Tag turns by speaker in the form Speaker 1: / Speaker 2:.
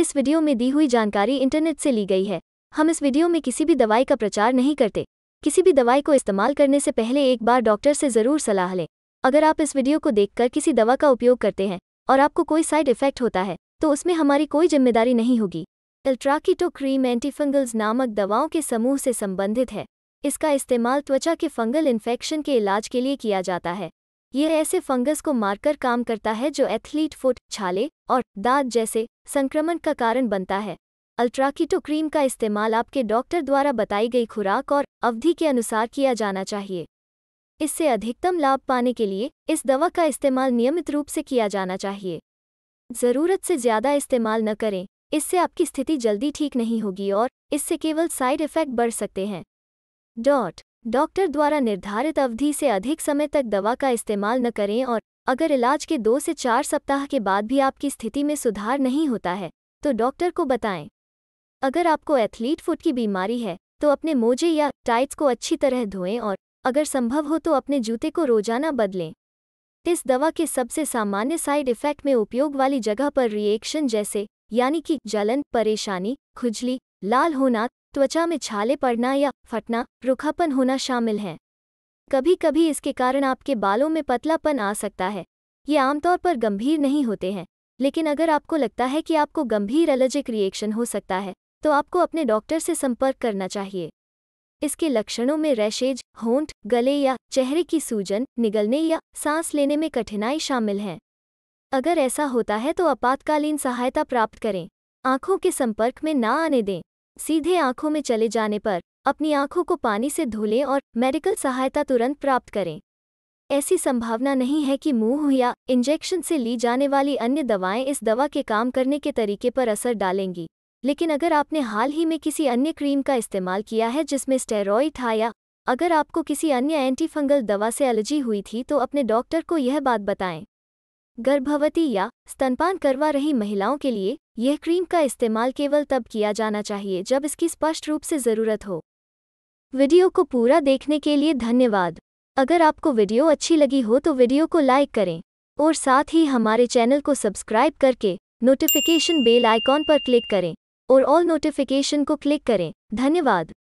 Speaker 1: इस वीडियो में दी हुई जानकारी इंटरनेट से ली गई है हम इस वीडियो में किसी भी दवाई का प्रचार नहीं करते किसी भी दवाई को इस्तेमाल करने से पहले एक बार डॉक्टर से ज़रूर सलाह लें अगर आप इस वीडियो को देखकर किसी दवा का उपयोग करते हैं और आपको कोई साइड इफेक्ट होता है तो उसमें हमारी कोई जिम्मेदारी नहीं होगी अल्ट्राकिटो क्रीम एंटीफंगल्स नामक दवाओं के समूह से संबंधित है इसका इस्तेमाल त्वचा के फंगल इन्फेक्शन के इलाज के लिए किया जाता है ये ऐसे फंगस को मारकर काम करता है जो एथलीट फुट छाले और दाद जैसे संक्रमण का कारण बनता है अल्ट्राकीटो क्रीम का इस्तेमाल आपके डॉक्टर द्वारा बताई गई खुराक और अवधि के अनुसार किया जाना चाहिए इससे अधिकतम लाभ पाने के लिए इस दवा का इस्तेमाल नियमित रूप से किया जाना चाहिए ज़रूरत से ज़्यादा इस्तेमाल न करें इससे आपकी स्थिति जल्दी ठीक नहीं होगी और इससे केवल साइड इफ़ेक्ट बढ़ सकते हैं डॉट डॉक्टर द्वारा निर्धारित अवधि से अधिक समय तक दवा का इस्तेमाल न करें और अगर इलाज के दो से चार सप्ताह के बाद भी आपकी स्थिति में सुधार नहीं होता है तो डॉक्टर को बताएं अगर आपको एथलीट फुट की बीमारी है तो अपने मोजे या टाइट्स को अच्छी तरह धोएं और अगर संभव हो तो अपने जूते को रोजाना बदलें इस दवा के सबसे सामान्य साइड इफेक्ट में उपयोग वाली जगह पर रिएक्शन जैसे यानी कि जलन परेशानी खुजली लाल होना त्वचा में छाले पड़ना या फटना रुखापन होना शामिल हैं कभी कभी इसके कारण आपके बालों में पतलापन आ सकता है ये आमतौर पर गंभीर नहीं होते हैं लेकिन अगर आपको लगता है कि आपको गंभीर एलर्जिक रिएक्शन हो सकता है तो आपको अपने डॉक्टर से संपर्क करना चाहिए इसके लक्षणों में रैशेज होंठ गले या चेहरे की सूजन निगलने या सांस लेने में कठिनाई शामिल हैं अगर ऐसा होता है तो आपातकालीन सहायता प्राप्त करें आंखों के संपर्क में ना आने दें सीधे आंखों में चले जाने पर अपनी आंखों को पानी से धो लें और मेडिकल सहायता तुरंत प्राप्त करें ऐसी संभावना नहीं है कि मुंह या इंजेक्शन से ली जाने वाली अन्य दवाएं इस दवा के काम करने के तरीके पर असर डालेंगी लेकिन अगर आपने हाल ही में किसी अन्य क्रीम का इस्तेमाल किया है जिसमें स्टेरॉइड था या अगर आपको किसी अन्य एंटीफंगल दवा से एलर्जी हुई थी तो अपने डॉक्टर को यह बात बताएं गर्भवती या स्तनपान करवा रही महिलाओं के लिए यह क्रीम का इस्तेमाल केवल तब किया जाना चाहिए जब इसकी स्पष्ट रूप से ज़रूरत हो वीडियो को पूरा देखने के लिए धन्यवाद अगर आपको वीडियो अच्छी लगी हो तो वीडियो को लाइक करें और साथ ही हमारे चैनल को सब्सक्राइब करके नोटिफिकेशन बेल आइकॉन पर क्लिक करें और ऑल नोटिफिकेशन को क्लिक करें धन्यवाद